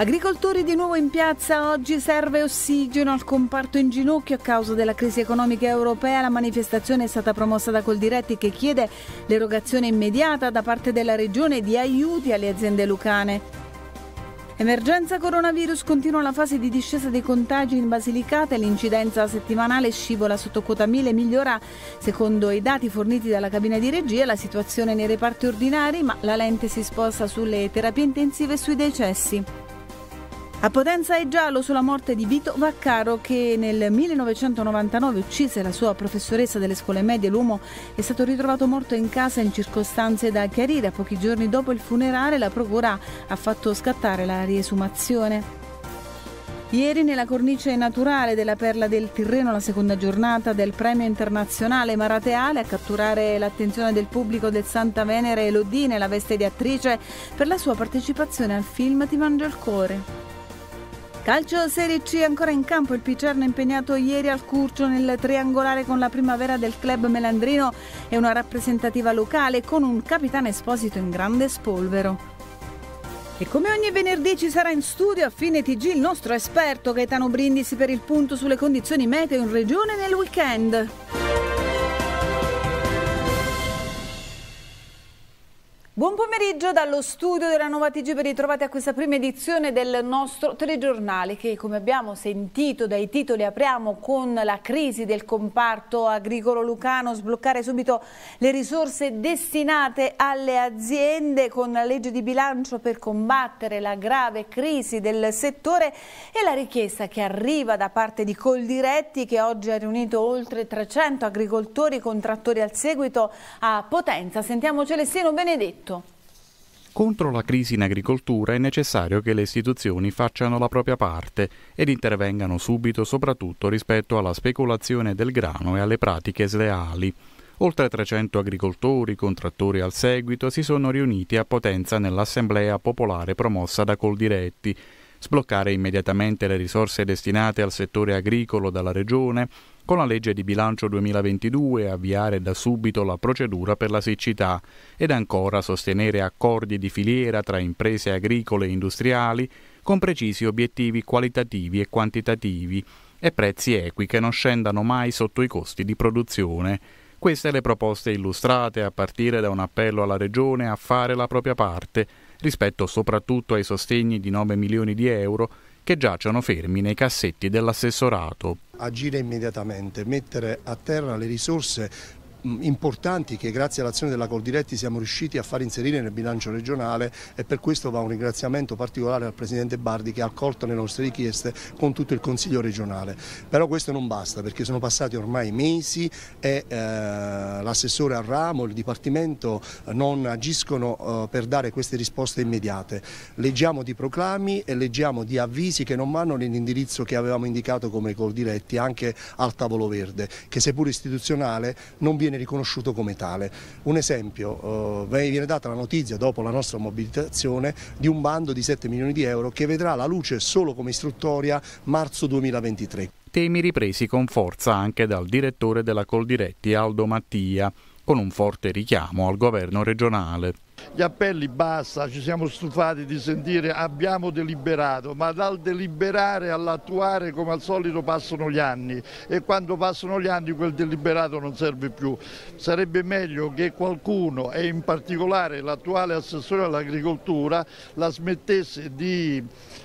Agricoltori di nuovo in piazza, oggi serve ossigeno al comparto in ginocchio a causa della crisi economica europea. La manifestazione è stata promossa da Coldiretti che chiede l'erogazione immediata da parte della regione di aiuti alle aziende lucane. Emergenza coronavirus continua la fase di discesa dei contagi in Basilicata e l'incidenza settimanale scivola sotto quota 1000 e migliora secondo i dati forniti dalla cabina di regia la situazione nei reparti ordinari ma la lente si sposta sulle terapie intensive e sui decessi. A Potenza è giallo sulla morte di Vito Vaccaro che nel 1999 uccise la sua professoressa delle scuole medie. L'uomo è stato ritrovato morto in casa in circostanze da chiarire. A pochi giorni dopo il funerale la procura ha fatto scattare la riesumazione. Ieri nella cornice naturale della Perla del Tirreno, la seconda giornata del premio internazionale Marateale, a catturare l'attenzione del pubblico del Santa Venere Elodie nella veste di attrice per la sua partecipazione al film Ti mangio il cuore. Calcio Serie C ancora in campo, il Picerno impegnato ieri al Curcio nel triangolare con la primavera del club melandrino e una rappresentativa locale con un capitano esposito in grande spolvero. E come ogni venerdì ci sarà in studio a fine TG il nostro esperto Gaetano Brindisi per il punto sulle condizioni meteo in regione nel weekend. Buon pomeriggio dallo studio della Nuova TG ben ritrovati a questa prima edizione del nostro telegiornale che come abbiamo sentito dai titoli apriamo con la crisi del comparto agricolo lucano, sbloccare subito le risorse destinate alle aziende con la legge di bilancio per combattere la grave crisi del settore e la richiesta che arriva da parte di Coldiretti che oggi ha riunito oltre 300 agricoltori con trattori al seguito a Potenza. Sentiamo Celestino Benedetti tutto. Contro la crisi in agricoltura è necessario che le istituzioni facciano la propria parte ed intervengano subito soprattutto rispetto alla speculazione del grano e alle pratiche sleali. Oltre 300 agricoltori, contrattori al seguito, si sono riuniti a Potenza nell'assemblea popolare promossa da Coldiretti. Sbloccare immediatamente le risorse destinate al settore agricolo dalla Regione, con la legge di bilancio 2022 avviare da subito la procedura per la siccità ed ancora sostenere accordi di filiera tra imprese agricole e industriali con precisi obiettivi qualitativi e quantitativi e prezzi equi che non scendano mai sotto i costi di produzione. Queste le proposte illustrate a partire da un appello alla Regione a fare la propria parte rispetto soprattutto ai sostegni di 9 milioni di euro che giacciono fermi nei cassetti dell'assessorato agire immediatamente, mettere a terra le risorse importanti che grazie all'azione della Coldiretti siamo riusciti a far inserire nel bilancio regionale e per questo va un ringraziamento particolare al Presidente Bardi che ha accolto le nostre richieste con tutto il Consiglio regionale. Però questo non basta perché sono passati ormai mesi e eh, l'assessore al ramo, il Dipartimento eh, non agiscono eh, per dare queste risposte immediate. Leggiamo di proclami e leggiamo di avvisi che non vanno nell'indirizzo che avevamo indicato come Coldiretti anche al tavolo verde che seppur istituzionale non viene viene riconosciuto come tale. Un esempio, eh, viene data la notizia dopo la nostra mobilitazione di un bando di 7 milioni di euro che vedrà la luce solo come istruttoria marzo 2023. Temi ripresi con forza anche dal direttore della Coldiretti Aldo Mattia, con un forte richiamo al governo regionale. Gli appelli basta, ci siamo stufati di sentire abbiamo deliberato, ma dal deliberare all'attuare come al solito passano gli anni e quando passano gli anni quel deliberato non serve più. Sarebbe meglio che qualcuno e in particolare l'attuale assessore all'agricoltura la smettesse di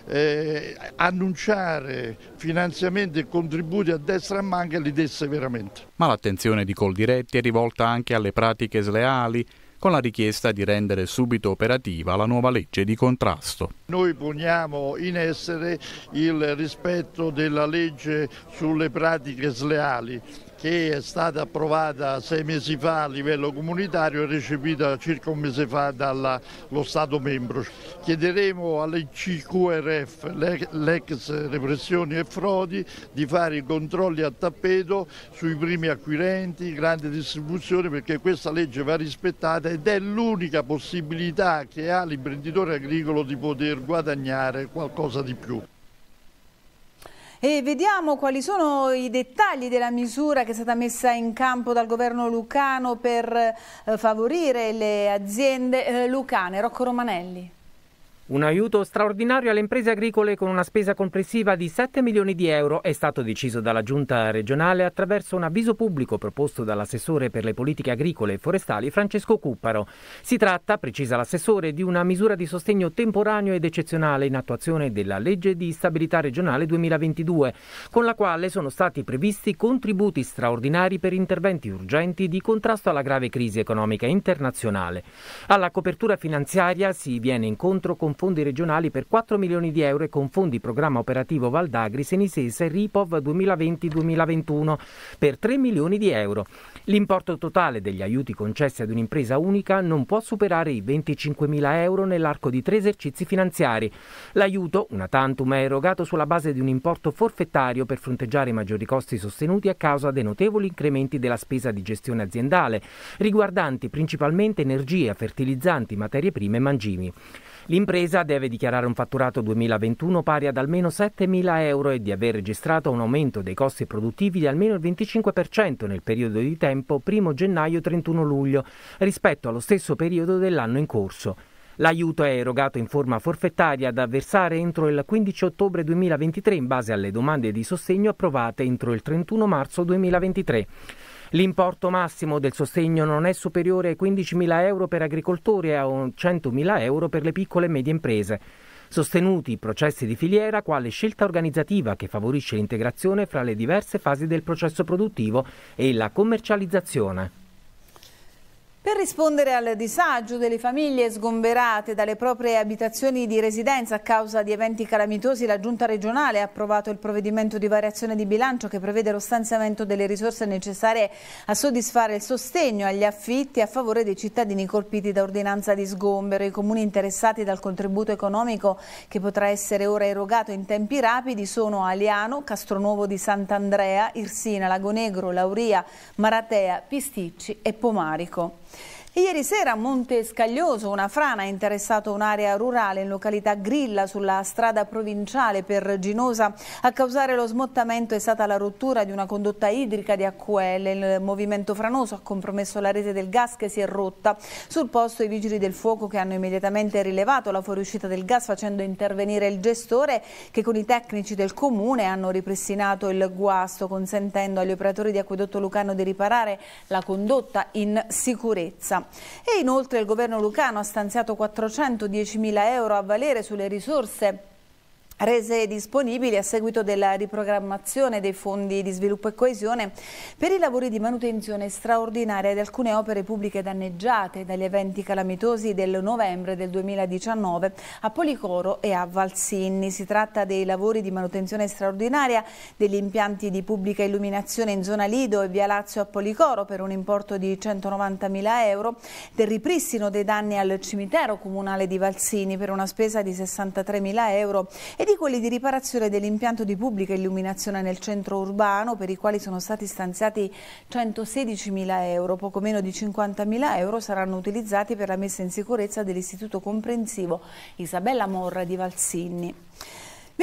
eh, annunciare finanziamenti e contributi a destra e manca e li desse veramente. Ma l'attenzione di Coldiretti è rivolta anche alle pratiche sleali con la richiesta di rendere subito operativa la nuova legge di contrasto. Noi poniamo in essere il rispetto della legge sulle pratiche sleali che è stata approvata sei mesi fa a livello comunitario e recepita circa un mese fa dallo Stato membro. Chiederemo alle CQRF, l'ex repressioni e frodi, di fare i controlli a tappeto sui primi acquirenti, grande distribuzione, perché questa legge va rispettata ed è l'unica possibilità che ha l'imprenditore agricolo di poter guadagnare qualcosa di più. E vediamo quali sono i dettagli della misura che è stata messa in campo dal governo lucano per eh, favorire le aziende eh, lucane. Rocco Romanelli. Un aiuto straordinario alle imprese agricole con una spesa complessiva di 7 milioni di euro è stato deciso dalla Giunta regionale attraverso un avviso pubblico proposto dall'assessore per le politiche agricole e forestali Francesco Cupparo. Si tratta, precisa l'assessore, di una misura di sostegno temporaneo ed eccezionale in attuazione della legge di stabilità regionale 2022, con la quale sono stati previsti contributi straordinari per interventi urgenti di contrasto alla grave crisi economica internazionale. Alla copertura finanziaria si viene incontro con fondi regionali per 4 milioni di euro e con fondi programma operativo Valdagri Senisese Ripov 2020-2021 per 3 milioni di euro. L'importo totale degli aiuti concessi ad un'impresa unica non può superare i 25 mila euro nell'arco di tre esercizi finanziari. L'aiuto, una tantum, è erogato sulla base di un importo forfettario per fronteggiare i maggiori costi sostenuti a causa dei notevoli incrementi della spesa di gestione aziendale, riguardanti principalmente energia, fertilizzanti, materie prime e mangimi. L'impresa deve dichiarare un fatturato 2021 pari ad almeno 7.000 euro e di aver registrato un aumento dei costi produttivi di almeno il 25% nel periodo di tempo 1 gennaio-31 luglio rispetto allo stesso periodo dell'anno in corso. L'aiuto è erogato in forma forfettaria da versare entro il 15 ottobre 2023 in base alle domande di sostegno approvate entro il 31 marzo 2023. L'importo massimo del sostegno non è superiore ai 15.000 euro per agricoltori e a 100.000 euro per le piccole e medie imprese. Sostenuti i processi di filiera quale scelta organizzativa che favorisce l'integrazione fra le diverse fasi del processo produttivo e la commercializzazione. Per rispondere al disagio delle famiglie sgomberate dalle proprie abitazioni di residenza a causa di eventi calamitosi, la Giunta regionale ha approvato il provvedimento di variazione di bilancio che prevede lo stanziamento delle risorse necessarie a soddisfare il sostegno agli affitti a favore dei cittadini colpiti da ordinanza di sgombero. I comuni interessati dal contributo economico che potrà essere ora erogato in tempi rapidi sono Aliano, Castronuovo di Sant'Andrea, Irsina, Lagonegro, Lauria, Maratea, Pisticci e Pomarico. Ieri sera a Monte Scaglioso una frana ha interessato un'area rurale in località Grilla sulla strada provinciale per Ginosa. A causare lo smottamento è stata la rottura di una condotta idrica di AQL. Il movimento franoso ha compromesso la rete del gas che si è rotta. Sul posto i vigili del fuoco che hanno immediatamente rilevato la fuoriuscita del gas facendo intervenire il gestore che con i tecnici del comune hanno ripristinato il guasto consentendo agli operatori di acquedotto Lucano di riparare la condotta in sicurezza. E inoltre il governo lucano ha stanziato 410 mila euro a valere sulle risorse rese disponibili a seguito della riprogrammazione dei fondi di sviluppo e coesione per i lavori di manutenzione straordinaria di alcune opere pubbliche danneggiate dagli eventi calamitosi del novembre del 2019 a Policoro e a Valsinni. Si tratta dei lavori di manutenzione straordinaria degli impianti di pubblica illuminazione in zona Lido e via Lazio a Policoro per un importo di 190.000 euro, del ripristino dei danni al cimitero comunale di Valsini per una spesa di 63.000 euro e di quelli di riparazione dell'impianto di pubblica illuminazione nel centro urbano per i quali sono stati stanziati 116.000 euro, poco meno di 50.000 euro saranno utilizzati per la messa in sicurezza dell'istituto comprensivo Isabella Morra di Valsinni.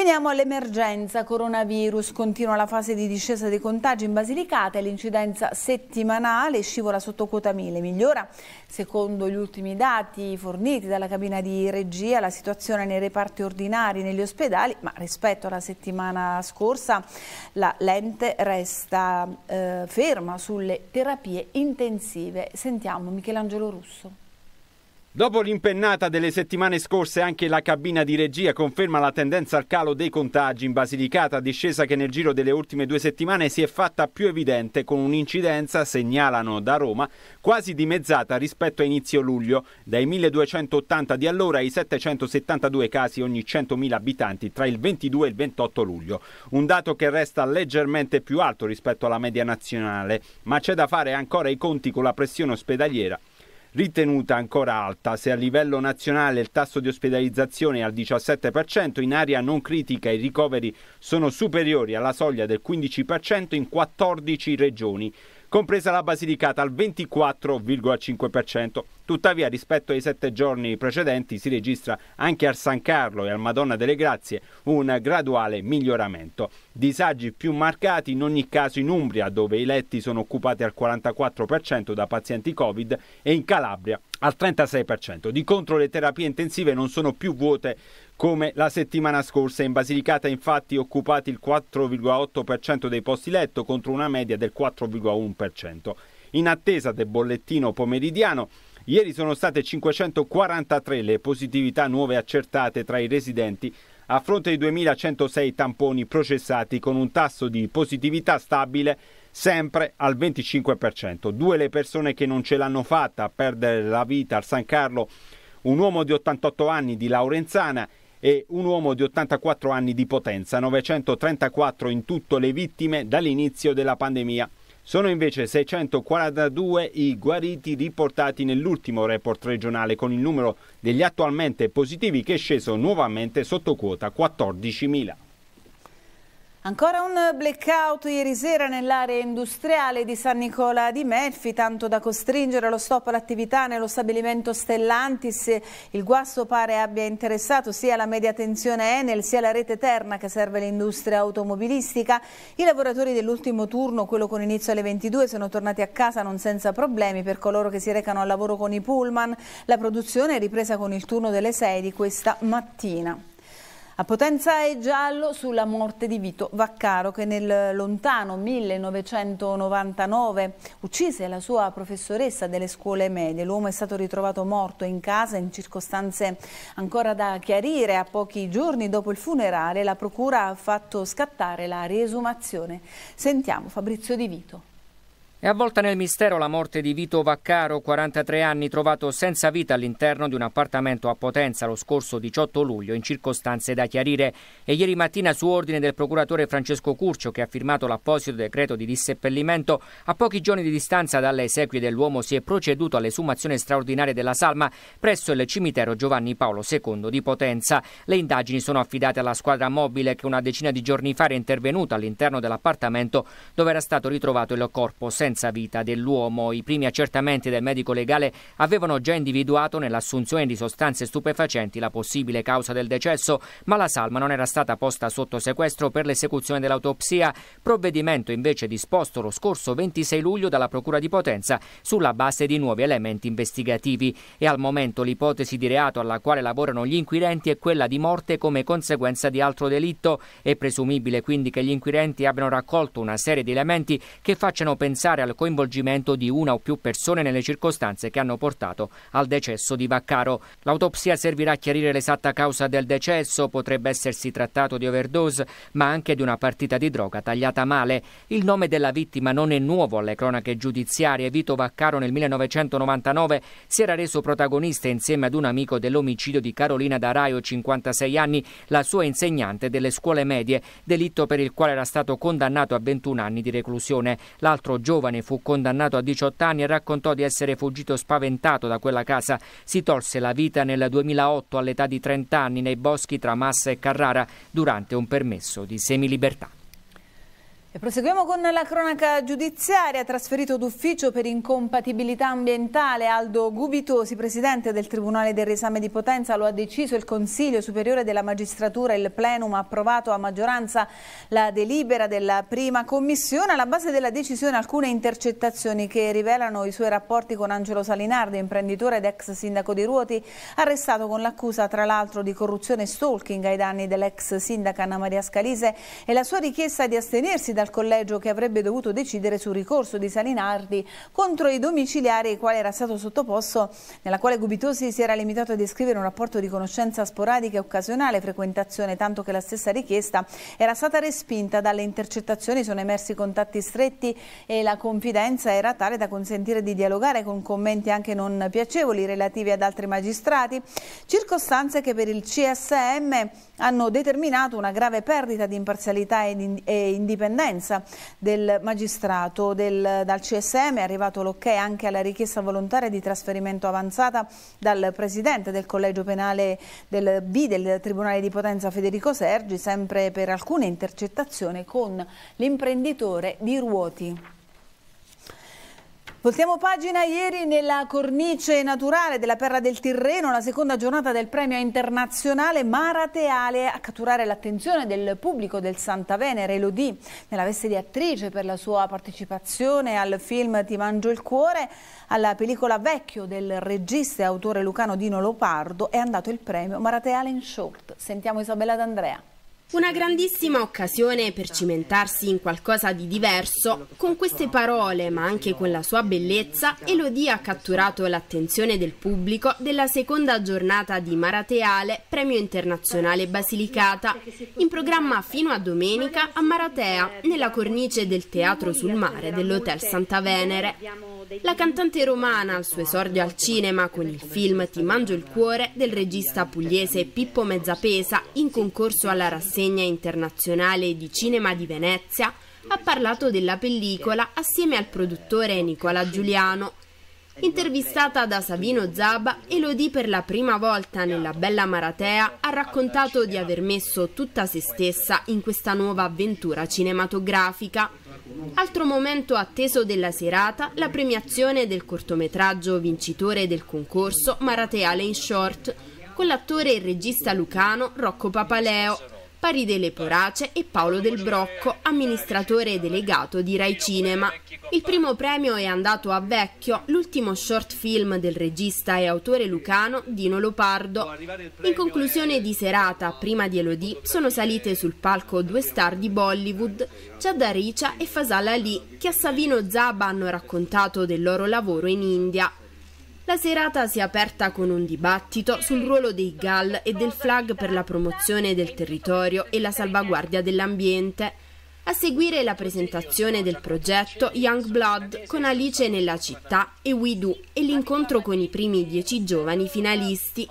Veniamo all'emergenza coronavirus, continua la fase di discesa dei contagi in Basilicata e l'incidenza settimanale scivola sotto quota 1000, migliora secondo gli ultimi dati forniti dalla cabina di regia la situazione nei reparti ordinari negli ospedali, ma rispetto alla settimana scorsa la lente resta eh, ferma sulle terapie intensive. Sentiamo Michelangelo Russo. Dopo l'impennata delle settimane scorse anche la cabina di regia conferma la tendenza al calo dei contagi in Basilicata, discesa che nel giro delle ultime due settimane si è fatta più evidente con un'incidenza, segnalano da Roma, quasi dimezzata rispetto a inizio luglio, dai 1280 di allora ai 772 casi ogni 100.000 abitanti tra il 22 e il 28 luglio, un dato che resta leggermente più alto rispetto alla media nazionale, ma c'è da fare ancora i conti con la pressione ospedaliera ritenuta ancora alta. Se a livello nazionale il tasso di ospedalizzazione è al 17%, in area non critica i ricoveri sono superiori alla soglia del 15% in 14 regioni compresa la Basilicata al 24,5%. Tuttavia, rispetto ai sette giorni precedenti, si registra anche al San Carlo e al Madonna delle Grazie un graduale miglioramento. Disagi più marcati in ogni caso in Umbria, dove i letti sono occupati al 44% da pazienti Covid, e in Calabria al 36%. Di contro le terapie intensive non sono più vuote come la settimana scorsa in Basilicata infatti occupati il 4,8% dei posti letto contro una media del 4,1%. In attesa del bollettino pomeridiano, ieri sono state 543 le positività nuove accertate tra i residenti a fronte di 2.106 tamponi processati con un tasso di positività stabile sempre al 25%. Due le persone che non ce l'hanno fatta a perdere la vita al San Carlo, un uomo di 88 anni di Laurenzana e un uomo di 84 anni di potenza, 934 in tutto le vittime dall'inizio della pandemia. Sono invece 642 i guariti riportati nell'ultimo report regionale con il numero degli attualmente positivi che è sceso nuovamente sotto quota 14.000. Ancora un blackout ieri sera nell'area industriale di San Nicola di Melfi, tanto da costringere lo stop all'attività nello stabilimento Stellantis. Il guasto pare abbia interessato sia la media tensione Enel sia la rete terna che serve l'industria automobilistica. I lavoratori dell'ultimo turno, quello con inizio alle 22, sono tornati a casa non senza problemi per coloro che si recano al lavoro con i pullman. La produzione è ripresa con il turno delle 6 di questa mattina. A Potenza è giallo sulla morte di Vito Vaccaro che nel lontano 1999 uccise la sua professoressa delle scuole medie. L'uomo è stato ritrovato morto in casa in circostanze ancora da chiarire. A pochi giorni dopo il funerale la procura ha fatto scattare la riesumazione. Sentiamo Fabrizio Di Vito. È avvolta nel mistero la morte di Vito Vaccaro, 43 anni, trovato senza vita all'interno di un appartamento a Potenza lo scorso 18 luglio in circostanze da chiarire e ieri mattina su ordine del procuratore Francesco Curcio che ha firmato l'apposito decreto di disseppellimento, a pochi giorni di distanza dalle esequie dell'uomo si è proceduto all'esumazione straordinaria della salma presso il cimitero Giovanni Paolo II di Potenza. Le indagini sono affidate alla squadra mobile che una decina di giorni fa era intervenuta all'interno dell'appartamento dove era stato ritrovato il corpo senza senza vita dell'uomo. I primi accertamenti del medico legale avevano già individuato nell'assunzione di sostanze stupefacenti la possibile causa del decesso, ma la salma non era stata posta sotto sequestro per l'esecuzione dell'autopsia, provvedimento invece disposto lo scorso 26 luglio dalla Procura di Potenza sulla base di nuovi elementi investigativi e al momento l'ipotesi di reato alla quale lavorano gli inquirenti è quella di morte come conseguenza di altro delitto. È presumibile quindi che gli inquirenti abbiano raccolto una serie di elementi che facciano pensare portare al coinvolgimento di una o più persone nelle circostanze che hanno portato al decesso di Vaccaro. L'autopsia servirà a chiarire l'esatta causa del decesso, potrebbe essersi trattato di overdose, ma anche di una partita di droga tagliata male. Il nome della vittima non è nuovo alle cronache giudiziarie. Vito Vaccaro nel 1999 si era reso protagonista insieme ad un amico dell'omicidio di Carolina D'Araio, 56 anni, la sua insegnante delle scuole medie, delitto per il quale era stato condannato a 21 anni di reclusione. L'altro giovane giovane fu condannato a 18 anni e raccontò di essere fuggito spaventato da quella casa. Si tolse la vita nel 2008 all'età di 30 anni nei boschi tra Massa e Carrara durante un permesso di semilibertà. E proseguiamo con la cronaca giudiziaria, trasferito d'ufficio per incompatibilità ambientale Aldo Gubitosi, presidente del Tribunale del Riesame di Potenza, lo ha deciso il Consiglio Superiore della Magistratura, il Plenum ha approvato a maggioranza la delibera della prima commissione, alla base della decisione alcune intercettazioni che rivelano i suoi rapporti con Angelo Salinardi, imprenditore ed ex sindaco di Ruoti, arrestato con l'accusa tra l'altro di corruzione e stalking ai danni dell'ex sindaca Anna Maria Scalise e la sua richiesta di astenersi da dal collegio che avrebbe dovuto decidere sul ricorso di Salinardi contro i domiciliari ai quali era stato sottoposto, nella quale Gubitosi si era limitato a descrivere un rapporto di conoscenza sporadica e occasionale frequentazione, tanto che la stessa richiesta era stata respinta dalle intercettazioni, sono emersi contatti stretti e la confidenza era tale da consentire di dialogare con commenti anche non piacevoli relativi ad altri magistrati, circostanze che per il CSM hanno determinato una grave perdita di imparzialità e indipendenza consulenza del magistrato del, dal CSM è arrivato l'ok ok anche alla richiesta volontaria di trasferimento avanzata dal presidente del collegio penale del B del Tribunale di Potenza Federico Sergi sempre per alcune intercettazioni con l'imprenditore di Ruoti. Voltiamo pagina ieri nella cornice naturale della Perla del Tirreno, la seconda giornata del premio internazionale Marateale a catturare l'attenzione del pubblico del Santa Venere, Elodie, nella veste di attrice per la sua partecipazione al film Ti mangio il cuore, alla pellicola Vecchio del regista e autore lucano Dino Lopardo è andato il premio Marateale in short. Sentiamo Isabella D'Andrea. Una grandissima occasione per cimentarsi in qualcosa di diverso. Con queste parole, ma anche con la sua bellezza, Elodie ha catturato l'attenzione del pubblico della seconda giornata di Marateale, Premio Internazionale Basilicata, in programma fino a domenica a Maratea, nella cornice del Teatro sul Mare dell'Hotel Santa Venere. La cantante romana al suo esordio al cinema con il film Ti mangio il cuore del regista pugliese Pippo Mezzapesa in concorso alla rassegna rassegna internazionale di cinema di Venezia, ha parlato della pellicola assieme al produttore Nicola Giuliano. Intervistata da Sabino Zaba, Elodie per la prima volta nella Bella Maratea ha raccontato di aver messo tutta se stessa in questa nuova avventura cinematografica. Altro momento atteso della serata, la premiazione del cortometraggio vincitore del concorso Maratea in Short, con l'attore e il regista lucano Rocco Papaleo, Paride Porace e Paolo Del Brocco, amministratore delegato di Rai Cinema. Il primo premio è andato a Vecchio, l'ultimo short film del regista e autore lucano Dino Lopardo. In conclusione di serata, prima di Elodie, sono salite sul palco due star di Bollywood, Chadda Richa e Fasala Lee, che a Savino Zaba hanno raccontato del loro lavoro in India. La serata si è aperta con un dibattito sul ruolo dei GAL e del FLAG per la promozione del territorio e la salvaguardia dell'ambiente. A seguire la presentazione del progetto Young Blood con Alice nella città e We Do e l'incontro con i primi dieci giovani finalisti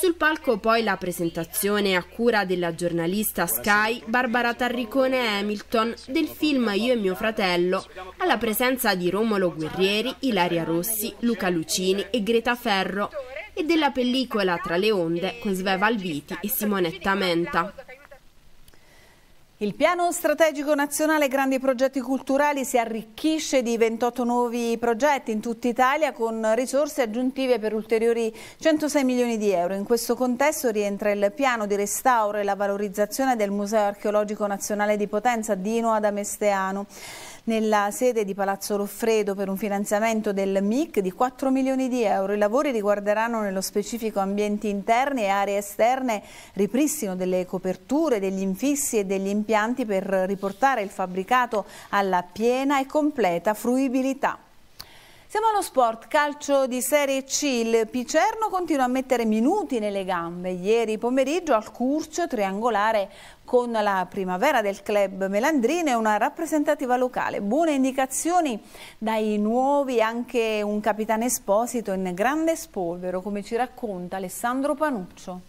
sul palco poi la presentazione a cura della giornalista Sky Barbara Tarricone Hamilton del film Io e mio fratello, alla presenza di Romolo Guerrieri, Ilaria Rossi, Luca Lucini e Greta Ferro e della pellicola Tra le onde con Sveva Alviti e Simonetta Menta. Il piano strategico nazionale Grandi Progetti Culturali si arricchisce di 28 nuovi progetti in tutta Italia con risorse aggiuntive per ulteriori 106 milioni di euro. In questo contesto rientra il piano di restauro e la valorizzazione del Museo Archeologico Nazionale di Potenza Dino Adamesteano nella sede di Palazzo Loffredo per un finanziamento del MIC di 4 milioni di euro. I lavori riguarderanno nello specifico ambienti interni e aree esterne, ripristino delle coperture, degli infissi e degli impianti per riportare il fabbricato alla piena e completa fruibilità. Siamo allo sport, calcio di Serie C, il Picerno continua a mettere minuti nelle gambe. Ieri pomeriggio al Curcio triangolare con la primavera del club Melandrine e una rappresentativa locale. Buone indicazioni dai nuovi, anche un capitano esposito in grande spolvero, come ci racconta Alessandro Panuccio.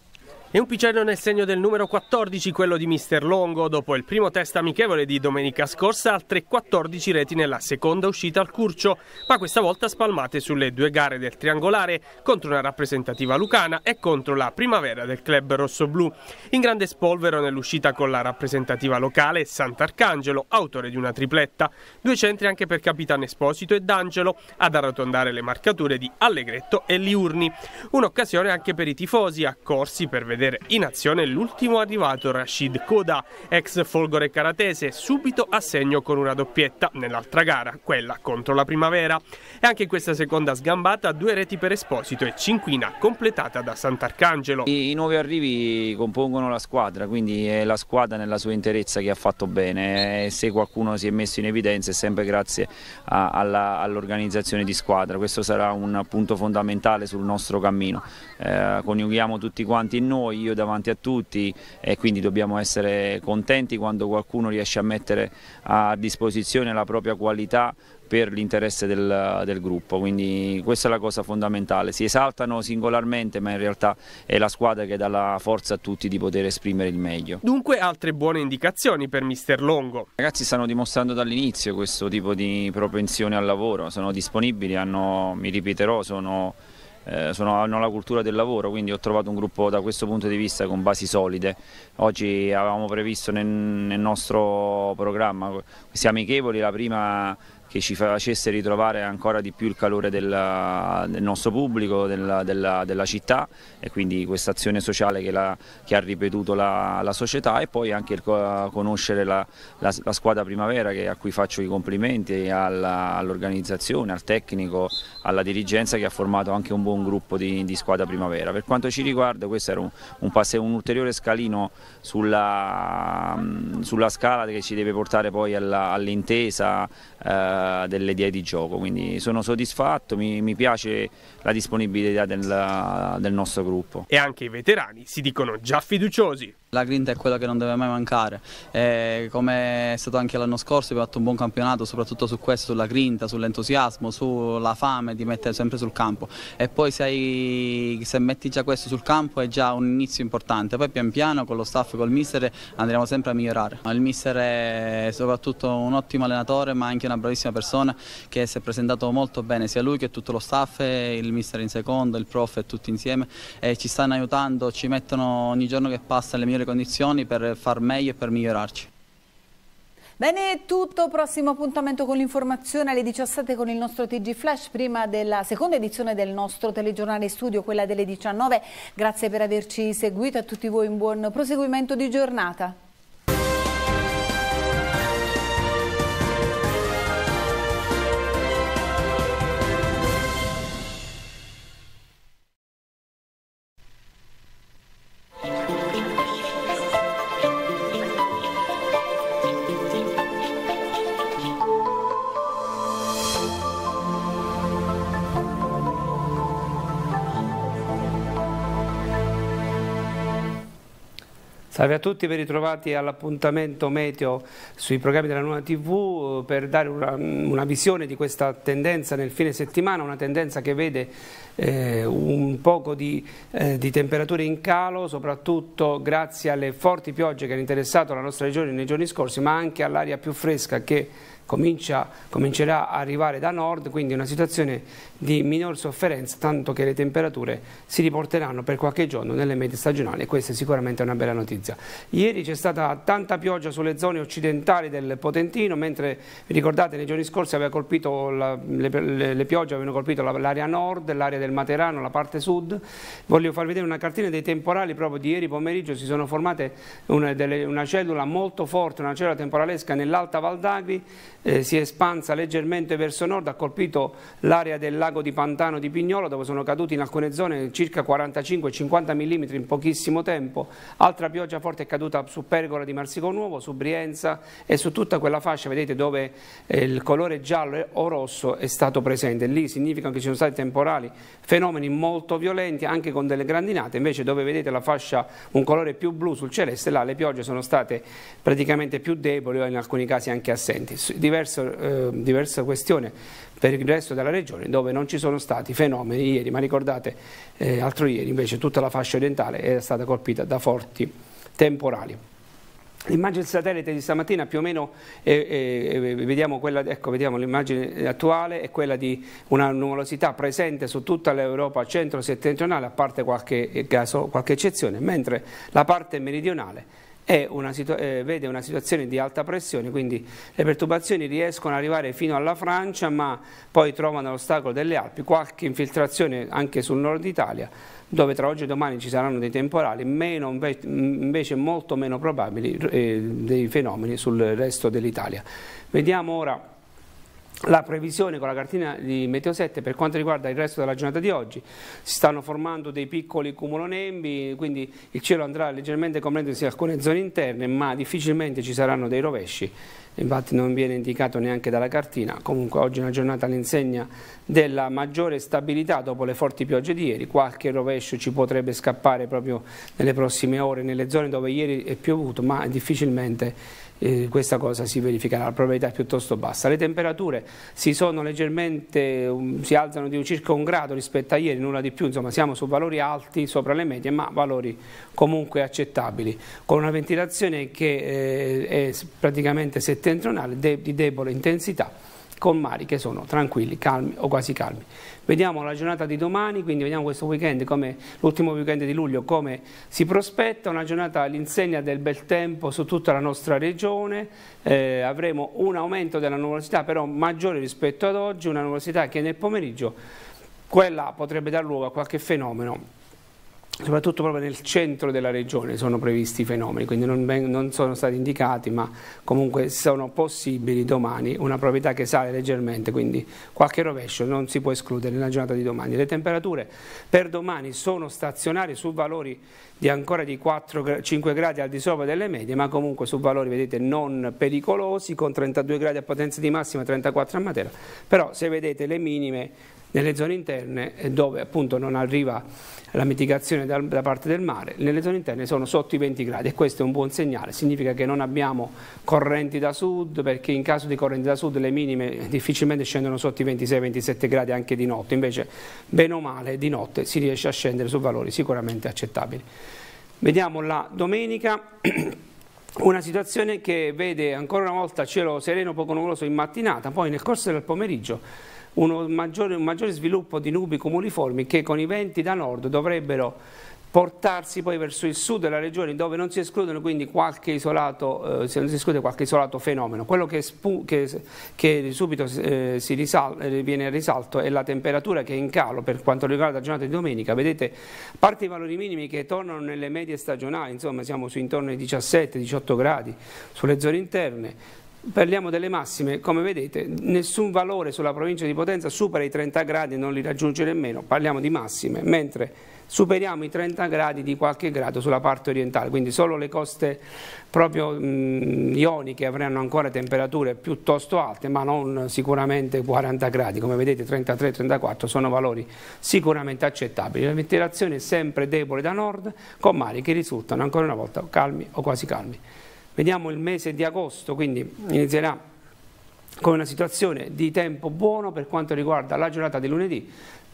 E un picello nel segno del numero 14, quello di Mister Longo, dopo il primo test amichevole di domenica scorsa, altre 14 reti nella seconda uscita al Curcio, ma questa volta spalmate sulle due gare del triangolare contro una rappresentativa lucana e contro la primavera del club rossoblù. In grande spolvero nell'uscita con la rappresentativa locale Sant'Arcangelo, autore di una tripletta, due centri anche per Capitan Esposito e D'Angelo, ad arrotondare le marcature di Allegretto e Liurni. Un'occasione anche per i tifosi accorsi per vedere vedere in azione l'ultimo arrivato Rashid Koda, ex folgore karatese, subito a segno con una doppietta nell'altra gara, quella contro la Primavera. E anche in questa seconda sgambata due reti per Esposito e Cinquina completata da Sant'Arcangelo. I, i nuovi arrivi compongono la squadra, quindi è la squadra nella sua interezza che ha fatto bene. E eh, se qualcuno si è messo in evidenza è sempre grazie all'organizzazione di squadra. Questo sarà un punto fondamentale sul nostro cammino eh, coniughiamo tutti quanti in noi, io davanti a tutti e quindi dobbiamo essere contenti quando qualcuno riesce a mettere a disposizione la propria qualità per l'interesse del, del, gruppo, quindi questa è la cosa fondamentale, si esaltano singolarmente ma in realtà è la squadra che dà la forza a tutti di poter esprimere il meglio. Dunque altre buone indicazioni per mister Longo. I ragazzi stanno dimostrando dall'inizio questo tipo di propensione al lavoro, sono disponibili, hanno, mi ripeterò, sono eh, sono, hanno la cultura del lavoro, quindi ho trovato un gruppo da questo punto di vista con basi solide. Oggi avevamo previsto nel, nel nostro programma questi amichevoli, la prima che ci facesse ritrovare ancora di più il calore della, del nostro pubblico, della, della, della città e quindi questa azione sociale che, la, che ha ripetuto la, la, società e poi anche il, conoscere la, la squadra primavera che, a cui faccio i complimenti all'organizzazione, all al tecnico, alla dirigenza che ha formato anche un buon gruppo di, di squadra primavera. Per quanto ci riguarda questo era un, un, passo, un ulteriore scalino sulla, sulla, scala che ci deve portare poi all'intesa all eh, delle idee di gioco, quindi mm. sono soddisfatto, mi, mi piace la disponibilità del, del nostro gruppo. E anche i veterani si dicono già fiduciosi. La grinta è quella che non deve mai mancare, e come è stato anche l'anno scorso abbiamo fatto un buon campionato soprattutto su questo, sulla grinta, sull'entusiasmo, sulla fame di mettere sempre sul campo e poi se, hai, se, metti già questo sul campo è già un inizio importante, poi pian piano con lo staff e col mister andremo sempre a migliorare. Il mister è soprattutto un ottimo allenatore ma anche una bravissima persona che si è presentato molto bene sia lui che tutto lo staff, il mister in secondo, il prof e tutti insieme e ci stanno aiutando, ci mettono ogni giorno che passa le migliori le condizioni per far meglio e per migliorarci. Bene, è tutto, prossimo appuntamento con l'informazione alle 17 con il nostro TG Flash, prima della seconda edizione del nostro telegiornale studio, quella delle 19. Grazie per averci seguito, a tutti voi un buon proseguimento di giornata. Salve a tutti, ben ritrovati all'appuntamento meteo sui programmi della Nuova TV eh, per dare una, mm, una, visione di questa tendenza nel fine settimana, una tendenza che vede eh, un poco di, eh, di, temperature in calo, soprattutto grazie alle forti piogge che hanno interessato la nostra regione nei giorni scorsi, ma anche all'aria più fresca che comincia, comincerà a arrivare da nord, quindi una situazione di minor sofferenza, tanto che le temperature si riporteranno per qualche giorno nelle medie stagionali e questa è sicuramente una bella notizia. Ieri c'è stata tanta pioggia sulle zone occidentali del Potentino, mentre ricordate nei giorni scorsi aveva colpito la, le, le, le, piogge avevano colpito l'area nord, l'area del Materano, la parte sud. Voglio farvi vedere una cartina dei temporali proprio di ieri pomeriggio, si sono formate una, delle, una cellula molto forte, una cellula temporalesca nell'Alta Val d'Agri, eh, si è espansa leggermente verso nord, ha colpito l'area del lago di Pantano di Pignolo dove sono caduti in alcune zone circa 45-50 mm in pochissimo tempo, altra pioggia forte è caduta su Pergola di Marsico Nuovo, su Brienza e su tutta quella fascia, vedete dove eh, il colore giallo o rosso è stato presente, lì significa che ci sono stati temporali, fenomeni molto violenti anche con delle grandinate, invece dove vedete la fascia un colore più blu sul celeste, là le piogge sono state praticamente più deboli o in alcuni casi anche assenti diverso, eh, diversa questione per il resto della regione dove non ci sono stati fenomeni ieri, ma ricordate eh, altro ieri invece tutta la fascia orientale è stata colpita da forti temporali. L'immagine satellite di stamattina più o meno, eh, eh, vediamo, l'immagine ecco, attuale, è quella di una numerosità presente su tutta l'Europa centro-settentrionale, a parte qualche, caso, qualche eccezione, mentre la parte meridionale una situ- eh, vede una situazione di alta pressione, quindi le perturbazioni riescono ad arrivare fino alla Francia, ma poi trovano l'ostacolo delle Alpi, qualche infiltrazione anche sul nord Italia, dove tra oggi e domani ci saranno dei temporali, meno, invece molto meno probabili eh, dei fenomeni sul resto dell'Italia. Vediamo ora la previsione con la cartina di Meteo 7 per quanto riguarda il resto della giornata di oggi si stanno formando dei piccoli cumulonembi quindi il cielo andrà leggermente comprendendosi alcune zone interne ma difficilmente ci saranno dei rovesci infatti non viene indicato neanche dalla cartina comunque oggi è una giornata all'insegna della maggiore stabilità dopo le forti piogge di ieri qualche rovescio ci potrebbe scappare proprio nelle prossime ore nelle zone dove ieri è piovuto ma difficilmente eh, questa cosa si verificherà, la probabilità è piuttosto bassa. Le temperature si, um, si alzano di circa un grado rispetto a ieri, nulla di più, insomma siamo su valori alti sopra le medie, ma valori comunque accettabili, con una ventilazione che eh, è praticamente settentrionale, di debole intensità con mari che sono tranquilli, calmi o quasi calmi. Vediamo la giornata di domani, quindi vediamo questo weekend, come l'ultimo weekend di luglio, come si prospetta, una giornata all'insegna del bel tempo su tutta la nostra regione, eh, avremo un aumento della nuvolosità però maggiore rispetto ad oggi, una nuvolosità che nel pomeriggio quella potrebbe dar luogo a qualche fenomeno soprattutto proprio nel centro della regione sono previsti i fenomeni, quindi non, non, sono stati indicati, ma comunque sono possibili domani una proprietà che sale leggermente, quindi qualche rovescio non si può escludere nella giornata di domani. Le temperature per domani sono stazionarie su valori di ancora di 4, 5 gradi al di sopra delle medie, ma comunque su valori vedete non pericolosi, con 32 gradi a potenza di massima, 34 a Matera, però se vedete le minime nelle zone interne eh, dove appunto non arriva la mitigazione da, da, parte del mare, nelle zone interne sono sotto i 20 gradi e questo è un buon segnale, significa che non abbiamo correnti da sud perché in caso di correnti da sud le minime difficilmente scendono sotto i 26-27 gradi anche di notte, invece bene o male di notte si riesce a scendere su valori sicuramente accettabili. Vediamo la domenica. Una situazione che vede ancora una volta cielo sereno poco nuvoloso in mattinata, poi nel corso del pomeriggio maggiore, un maggiore sviluppo di nubi cumuliformi che con i venti da nord dovrebbero portarsi poi verso il sud della regione dove non si escludono quindi qualche isolato, eh, esclude qualche isolato fenomeno. Quello che, che, che subito eh, risal eh, viene a risalto è la temperatura che è in calo per quanto riguarda la giornata di domenica. Vedete, a parte i valori minimi che tornano nelle medie stagionali, insomma siamo su intorno ai 17-18 gradi sulle zone interne, Parliamo delle massime, come vedete nessun valore sulla provincia di Potenza supera i 30 gradi e non li raggiunge nemmeno, parliamo di massime, mentre superiamo i 30 gradi di qualche grado sulla parte orientale, quindi solo le coste proprio mh, mm, ioniche avranno ancora temperature piuttosto alte, ma non sicuramente 40 gradi, come vedete 33-34 sono valori sicuramente accettabili. La ventilazione è sempre debole da nord, con mari che risultano ancora una volta calmi o quasi calmi. Vediamo il mese di agosto, quindi inizierà con una situazione di tempo buono per quanto riguarda la giornata di lunedì,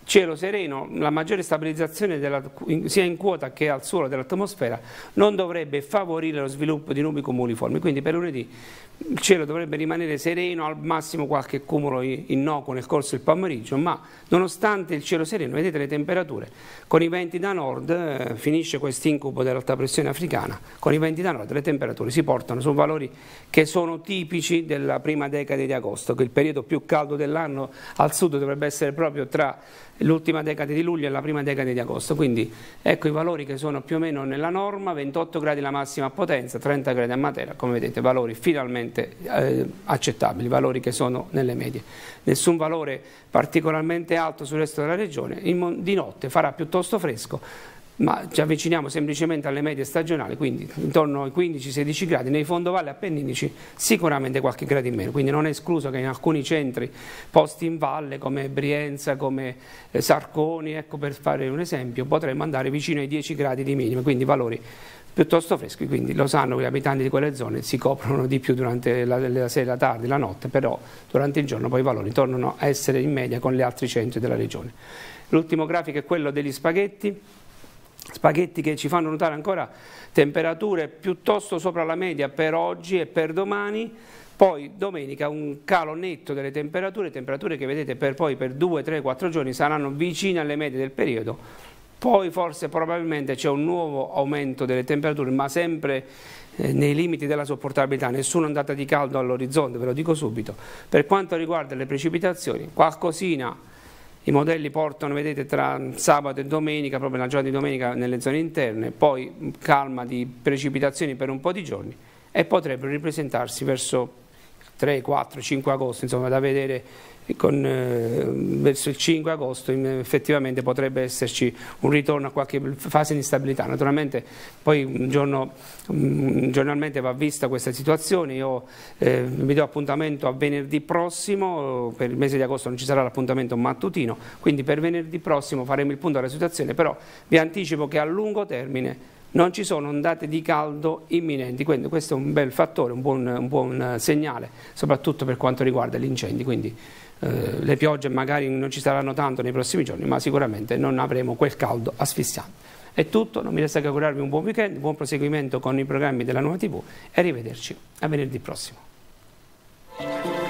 cielo sereno, la maggiore stabilizzazione della, sia in quota che al suolo dell'atmosfera non dovrebbe favorire lo sviluppo di nubi comuniformi, quindi per lunedì il cielo dovrebbe rimanere sereno, al massimo qualche cumulo innocuo nel corso del pomeriggio, ma nonostante il cielo sereno, vedete le temperature, con i venti da nord eh, finisce questo incubo dell'alta pressione africana, con i venti da nord le temperature si portano su valori che sono tipici della prima decade di agosto, che è il periodo più caldo dell'anno al sud dovrebbe essere proprio tra l'ultima decade di luglio e la prima decade di agosto, quindi ecco i valori che sono più o meno nella norma, 28 gradi la massima potenza, 30 gradi a Matera, come vedete valori finalmente eh, accettabili, valori che sono nelle medie. Nessun valore particolarmente alto sul resto della regione, in, di notte farà piuttosto fresco, ma ci avviciniamo semplicemente alle medie stagionali, quindi intorno ai 15-16 gradi, nei fondovalli appenninici sicuramente qualche grado in meno, quindi non è escluso che in alcuni centri posti in valle come Brienza, come eh, Sarconi, ecco per fare un esempio, potremmo andare vicino ai 10 gradi di minimo, quindi valori piuttosto freschi, quindi lo sanno gli abitanti di quelle zone, si coprono di più durante la, la sera, tardi, la notte, però durante il giorno poi i valori tornano a essere in media con gli altri centri della regione. L'ultimo grafico è quello degli spaghetti, spaghetti che ci fanno notare ancora temperature piuttosto sopra la media per oggi e per domani, poi domenica un calo netto delle temperature, temperature che vedete per poi per 2, 3, 4 giorni saranno vicine alle medie del periodo, poi forse probabilmente c'è un nuovo aumento delle temperature ma sempre eh, nei limiti della sopportabilità, nessuna ondata di caldo all'orizzonte, ve lo dico subito. Per quanto riguarda le precipitazioni, qualcosina i modelli portano, vedete, tra sabato e domenica, proprio la giornata di domenica nelle zone interne, poi calma di precipitazioni per un po' di giorni e potrebbero ripresentarsi verso 3, 4, 5 agosto, insomma da vedere con, eh, verso il 5 agosto effettivamente potrebbe esserci un ritorno a qualche fase di instabilità. Naturalmente poi giorno, mh, giornalmente va vista questa situazione, io eh, mi do appuntamento a venerdì prossimo, per il mese di agosto non ci sarà l'appuntamento mattutino, quindi per venerdì prossimo faremo il punto della situazione, però vi anticipo che a lungo termine non ci sono ondate di caldo imminenti, quindi questo è un bel fattore, un buon, un buon segnale, soprattutto per quanto riguarda gli incendi. Quindi eh, le piogge magari non ci saranno tanto nei prossimi giorni, ma sicuramente non avremo quel caldo asfissiante. È tutto, non mi resta che augurarvi un buon weekend, buon proseguimento con i programmi della nuova TV e arrivederci a venerdì prossimo.